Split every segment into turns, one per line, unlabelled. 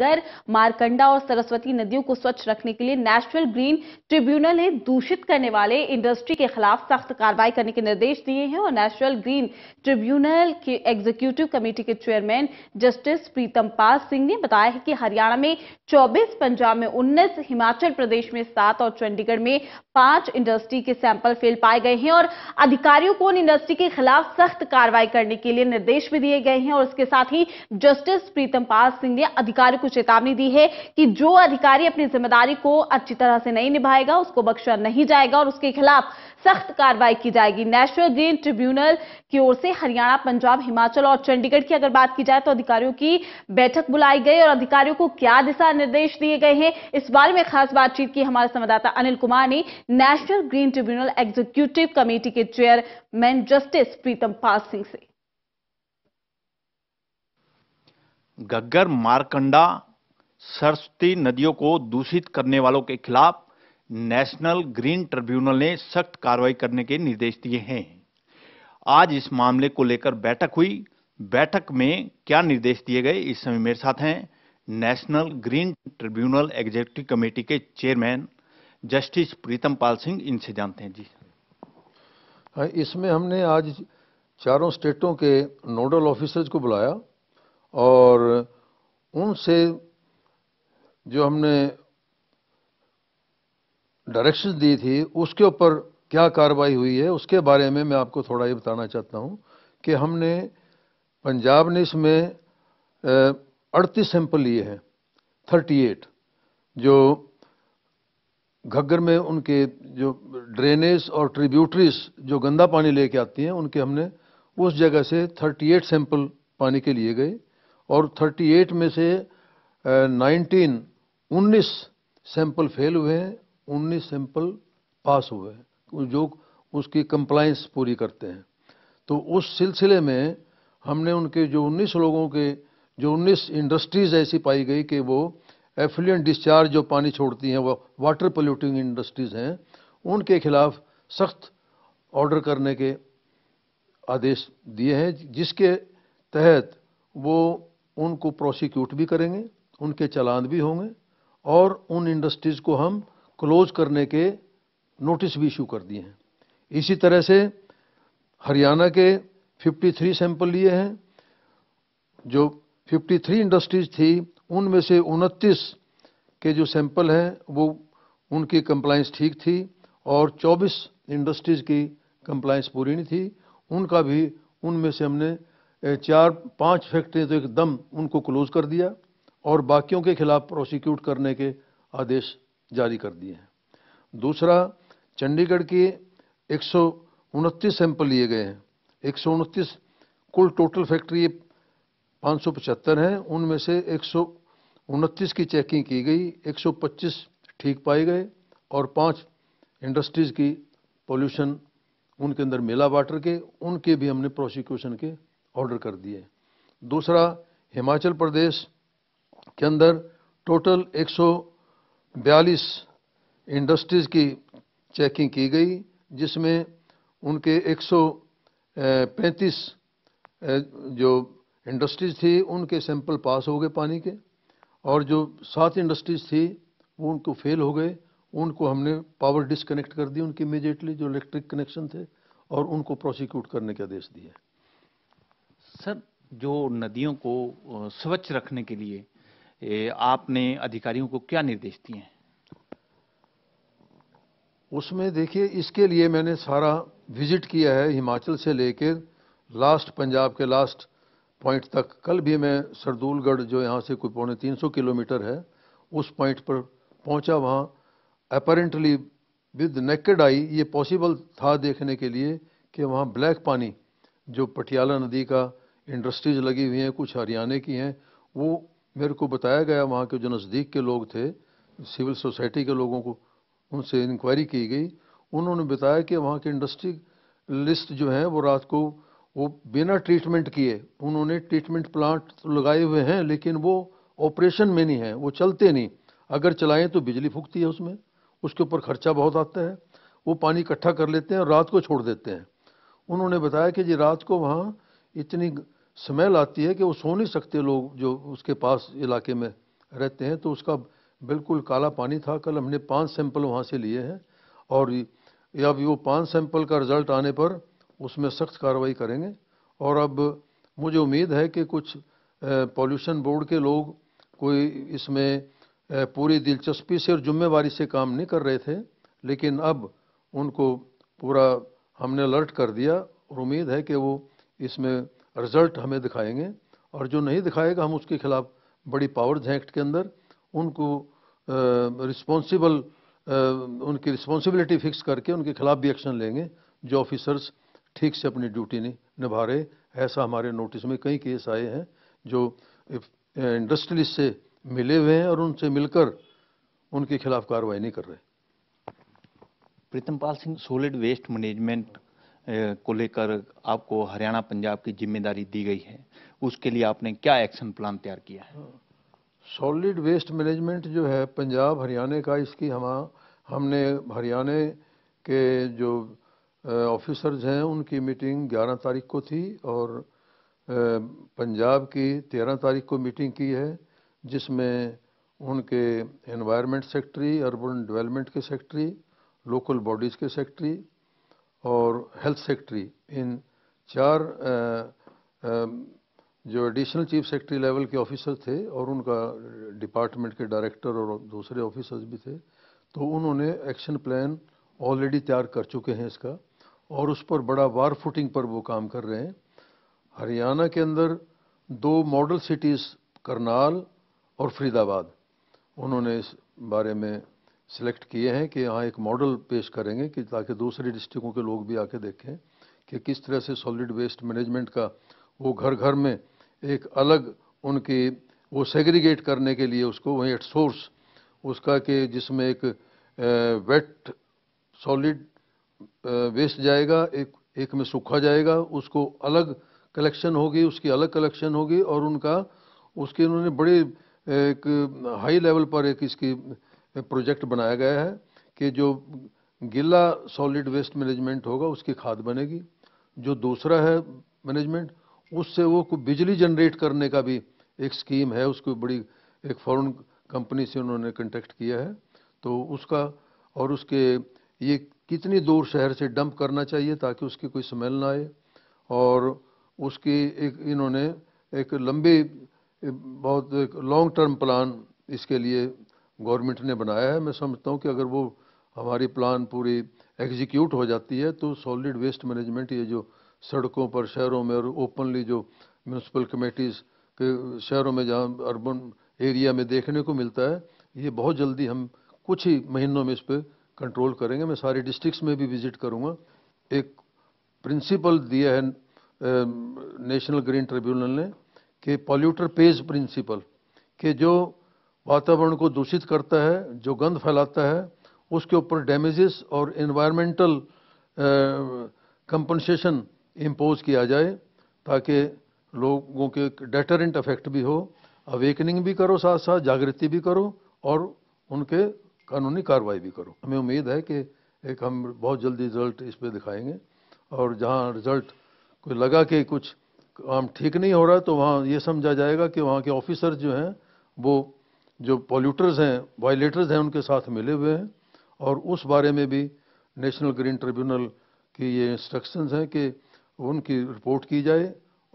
गर मारकंडा और सरस्वती नदियों को स्वच्छ रखने के लिए नेशनल ग्रीन ट्रिब्यूनल ने दूषित करने वाले इंडस्ट्री के खिलाफ सख्त कार्रवाई करने के निर्देश दिए हैं और नेशनल ग्रीन ट्रिब्यूनल के एग्जीक्यूटिव कमेटी के चेयरमैन जस्टिस प्रीतम पाल सिंह ने बताया है कि हरियाणा में 24 पंजाब में उन्नीस हिमाचल प्रदेश में सात और चंडीगढ़ में पांच इंडस्ट्री के सैंपल फेल पाए गए हैं और अधिकारियों को उन इंडस्ट्री के खिलाफ सख्त कार्रवाई करने के लिए निर्देश भी दिए गए हैं और इसके साथ ही जस्टिस प्रीतम पाल सिंह ने अधिकारियों को चेतावनी दी है कि जो अधिकारी अपनी जिम्मेदारी को अच्छी तरह से नहीं निभाएगा उसको बख्शा नहीं जाएगा और उसके खिलाफ सख्त कार्रवाई की जाएगी नेशनल ग्रीन ट्रिब्यूनल की ओर से हरियाणा पंजाब हिमाचल और चंडीगढ़ की अगर बात की जाए तो अधिकारियों की बैठक बुलाई गई और अधिकारियों को क्या दिशा निर्देश दिए गए हैं इस बारे में खास बातचीत की हमारे संवाददाता अनिल कुमार ने National green tribunal executive committee के चेयरमैन जस्टिस प्रीतम पाल सिंह
से गग्गर मारकंडा सरस्वती नदियों को दूषित करने वालों के खिलाफ नेशनल ग्रीन ट्रिब्यूनल ने सख्त कार्रवाई करने के निर्देश दिए हैं आज इस मामले को लेकर बैठक हुई बैठक में क्या निर्देश दिए गए इस समय मेरे साथ हैं national green tribunal executive committee के चेयरमैन जस्टिस प्रीतम पाल सिंह इनसे जानते हैं जी
हाँ, इसमें हमने आज चारों स्टेटों के नोडल ऑफिसर्स को बुलाया और उनसे जो हमने डायरेक्शन दी थी उसके ऊपर क्या कार्रवाई हुई है उसके बारे में मैं आपको थोड़ा ये बताना चाहता हूँ कि हमने पंजाब ने इसमें अड़तीस सैंपल लिए हैं थर्टी एट जो घग्गर में उनके जो ड्रेनेज और ट्रिब्यूटरीज जो गंदा पानी लेके आती हैं उनके हमने उस जगह से थर्टी एट सैंपल पानी के लिए गए और 38 में से 19 19 सैंपल फेल हुए हैं 19 सैंपल पास हुए हैं जो उसकी कंप्लाइंस पूरी करते हैं तो उस सिलसिले में हमने उनके जो 19 लोगों के जो 19 इंडस्ट्रीज़ ऐसी पाई गई कि वो एफिलियन डिस्चार्ज जो पानी छोड़ती हैं वो वाटर पोल्यूटिंग इंडस्ट्रीज़ हैं उनके खिलाफ सख्त ऑर्डर करने के आदेश दिए हैं जिसके तहत वो उनको प्रोसिक्यूट भी करेंगे उनके चलान भी होंगे और उन इंडस्ट्रीज़ को हम क्लोज करने के नोटिस भी इशू कर दिए हैं इसी तरह से हरियाणा के 53 सैंपल लिए हैं जो 53 इंडस्ट्रीज थी उनमें से उनतीस के जो सैंपल हैं वो उनकी कंप्लाइंस ठीक थी और 24 इंडस्ट्रीज की कंप्लाइंस पूरी नहीं थी उनका भी उनमें से हमने चार पांच फैक्ट्री तो एकदम उनको क्लोज कर दिया और बाकियों के खिलाफ प्रोसिक्यूट करने के आदेश जारी कर दिए हैं दूसरा चंडीगढ़ के एक सैंपल लिए गए हैं एक कुल टोटल फैक्ट्री पाँच हैं उनमें से एक की चेकिंग की गई 125 ठीक पाए गए और पांच इंडस्ट्रीज़ की पोल्यूशन उनके अंदर मिला वाटर के उनके भी हमने प्रोसिक्यूशन के ऑर्डर कर दिए दूसरा हिमाचल प्रदेश के अंदर टोटल 142 इंडस्ट्रीज़ की चेकिंग की गई जिसमें उनके 135 जो इंडस्ट्रीज़ थी उनके सैंपल पास हो गए पानी के और जो सात इंडस्ट्रीज़ थी वो उनको फेल हो गए उनको हमने पावर डिसकनेक्ट कर दी उनकी इमीजिएटली जो इलेक्ट्रिक कनेक्शन थे और उनको प्रोसिक्यूट
करने के आदेश दिए सर जो नदियों को स्वच्छ रखने के लिए आपने अधिकारियों को क्या निर्देश दिए हैं
उसमें देखिए इसके लिए मैंने सारा विजिट किया है हिमाचल से लेकर लास्ट पंजाब के लास्ट पॉइंट तक कल भी मैं सरदूलगढ़ जो यहाँ से कोई पौने 300 किलोमीटर है उस पॉइंट पर पहुँचा वहाँ अपेरेंटली विद नेकेड आई ये पॉसिबल था देखने के लिए कि वहाँ ब्लैक पानी जो पटियाला नदी का इंडस्ट्रीज लगी हुई हैं कुछ हरियाणा की हैं वो मेरे को बताया गया वहाँ के जो नज़दीक के लोग थे सिविल सोसाइटी के लोगों को उनसे इंक्वायरी की गई उन्होंने बताया कि वहाँ के इंडस्ट्री लिस्ट जो हैं वो रात को वो बिना ट्रीटमेंट किए उन्होंने ट्रीटमेंट प्लांट तो लगाए हुए हैं लेकिन वो ऑपरेशन में नहीं है वो चलते नहीं अगर चलाएं तो बिजली फूकती है उसमें उसके ऊपर खर्चा बहुत आता है वो पानी इकट्ठा कर लेते हैं और रात को छोड़ देते हैं उन्होंने बताया कि जी रात को वहाँ इतनी स्मेल आती है कि वो सो नहीं सकते लोग जो उसके पास इलाके में रहते हैं तो उसका बिल्कुल काला पानी था कल हमने पांच सैंपल वहाँ से लिए हैं और या अभी वो पांच सैंपल का रिज़ल्ट आने पर उसमें सख्त कार्रवाई करेंगे और अब मुझे उम्मीद है कि कुछ पॉल्यूशन बोर्ड के लोग कोई इसमें पूरी दिलचस्पी से और जुम्मेवारी से काम नहीं कर रहे थे लेकिन अब उनको पूरा हमने अलर्ट कर दिया और उम्मीद है कि वो इसमें रिजल्ट हमें दिखाएंगे और जो नहीं दिखाएगा हम उसके खिलाफ बड़ी पावर्स एक्ट के अंदर उनको रिस्पॉन्सिबल उनकी रिस्पॉन्सिबिलिटी फिक्स करके उनके खिलाफ भी एक्शन लेंगे जो ऑफिसर्स ठीक से अपनी ड्यूटी नहीं निभा रहे ऐसा हमारे नोटिस में कई केस आए हैं जो इंडस्ट्रीज से मिले
हुए हैं और उनसे मिलकर उनके खिलाफ कार्रवाई नहीं कर रहे Pritam Pal Singh solid waste management को लेकर आपको हरियाणा पंजाब की जिम्मेदारी दी गई है उसके लिए आपने क्या एक्शन प्लान तैयार किया है सॉलिड
वेस्ट मैनेजमेंट जो है पंजाब हरियाणा का इसकी हम हमने हरियाणा के जो ऑफिसर्स हैं उनकी मीटिंग 11 तारीख को थी और पंजाब की 13 तारीख को मीटिंग की है जिसमें उनके एनवायरनमेंट सेक्रेटरी अर्बन डेवलपमेंट के सेक्रेटरी लोकल बॉडीज़ के सेक्रेटरी और हेल्थ सेक्रेटरी इन चार आ, आ, जो एडिशनल चीफ सेक्रेटरी लेवल के ऑफिसर थे और उनका डिपार्टमेंट के डायरेक्टर और दूसरे ऑफिसर्स भी थे तो उन्होंने एक्शन प्लान ऑलरेडी तैयार कर चुके हैं इसका और उस पर बड़ा वार फुटिंग पर वो काम कर रहे हैं हरियाणा के अंदर दो मॉडल सिटीज़ करनाल और फरीदाबाद उन्होंने इस बारे में सिलेक्ट किए हैं कि यहाँ एक मॉडल पेश करेंगे कि ताकि दूसरे डिस्ट्रिक्टों के लोग भी आके देखें कि किस तरह से सॉलिड वेस्ट मैनेजमेंट का वो घर घर में एक अलग उनकी वो सेग्रीगेट करने के लिए उसको वहीं एट सोर्स उसका कि जिसमें एक वेट सॉलिड वेस्ट जाएगा एक एक में सूखा जाएगा उसको अलग कलेक्शन होगी उसकी अलग कलेक्शन होगी और उनका उसके उन्होंने बड़े एक हाई लेवल पर एक इसकी प्रोजेक्ट बनाया गया है कि जो गिला सॉलिड वेस्ट मैनेजमेंट होगा उसकी खाद बनेगी जो दूसरा है मैनेजमेंट उससे वो बिजली जनरेट करने का भी एक स्कीम है उसको बड़ी एक फॉरेन कंपनी से उन्होंने कंटेक्ट किया है तो उसका और उसके ये कितनी दूर शहर से डंप करना चाहिए ताकि उसकी कोई स्मेल ना आए और उसकी एक इन्होंने एक लंबी बहुत लॉन्ग टर्म प्लान इसके लिए गवर्नमेंट ने बनाया है मैं समझता हूँ कि अगर वो हमारी प्लान पूरी एग्जीक्यूट हो जाती है तो सॉलिड वेस्ट मैनेजमेंट ये जो सड़कों पर शहरों में और ओपनली जो म्यूनसिपल कमेटीज़ के शहरों में जहाँ अर्बन एरिया में देखने को मिलता है ये बहुत जल्दी हम कुछ ही महीनों में इस पर कंट्रोल करेंगे मैं सारे डिस्ट्रिक्स में भी विजिट करूँगा एक प्रिंसिपल दिया है नेशनल ग्रीन ट्रिब्यूनल ने कि पॉल्यूटर पेज प्रिंसिपल के जो वातावरण को दूषित करता है जो गंद फैलाता है उसके ऊपर डैमेजेस और इन्वायरमेंटल कंपनसेशन इम्पोज किया जाए ताकि लोगों के डेटरेंट इफेक्ट भी हो अवेकनिंग भी करो साथ साथ जागृति भी करो और उनके कानूनी कार्रवाई भी करो हमें उम्मीद है कि एक हम बहुत जल्दी रिजल्ट इस पर दिखाएंगे और जहाँ रिजल्ट को लगा कि कुछ काम ठीक नहीं हो रहा तो वहाँ ये समझा जाएगा कि वहाँ के ऑफिसर जो हैं वो जो पॉल्यूटर्स हैं वायलेटर्स हैं उनके साथ मिले हुए हैं और उस बारे में भी नेशनल ग्रीन ट्रिब्यूनल की ये इंस्ट्रक्शंस हैं कि उनकी रिपोर्ट की जाए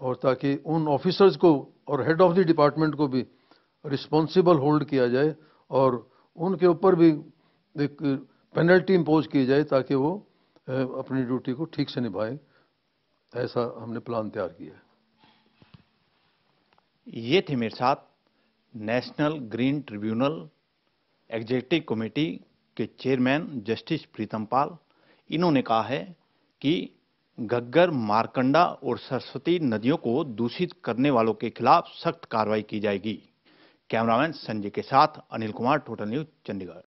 और ताकि उन ऑफिसर्स को और हेड ऑफ द डिपार्टमेंट को भी रिस्पॉन्सिबल होल्ड किया जाए और उनके ऊपर भी एक पेनल्टी इम्पोज की जाए ताकि वो अपनी ड्यूटी को ठीक से निभाएं ऐसा हमने प्लान तैयार किया
है ये थे मेरे साथ national green tribunal executive committee के चेयरमैन जस्टिस प्रीतम पाल इन्होंने कहा है कि गग्गर मारकंडा और सरस्वती नदियों को दूषित करने वालों के खिलाफ सख्त कार्रवाई की जाएगी कैमरामैन संजय के साथ अनिल कुमार टोटल न्यूज चंडीगढ़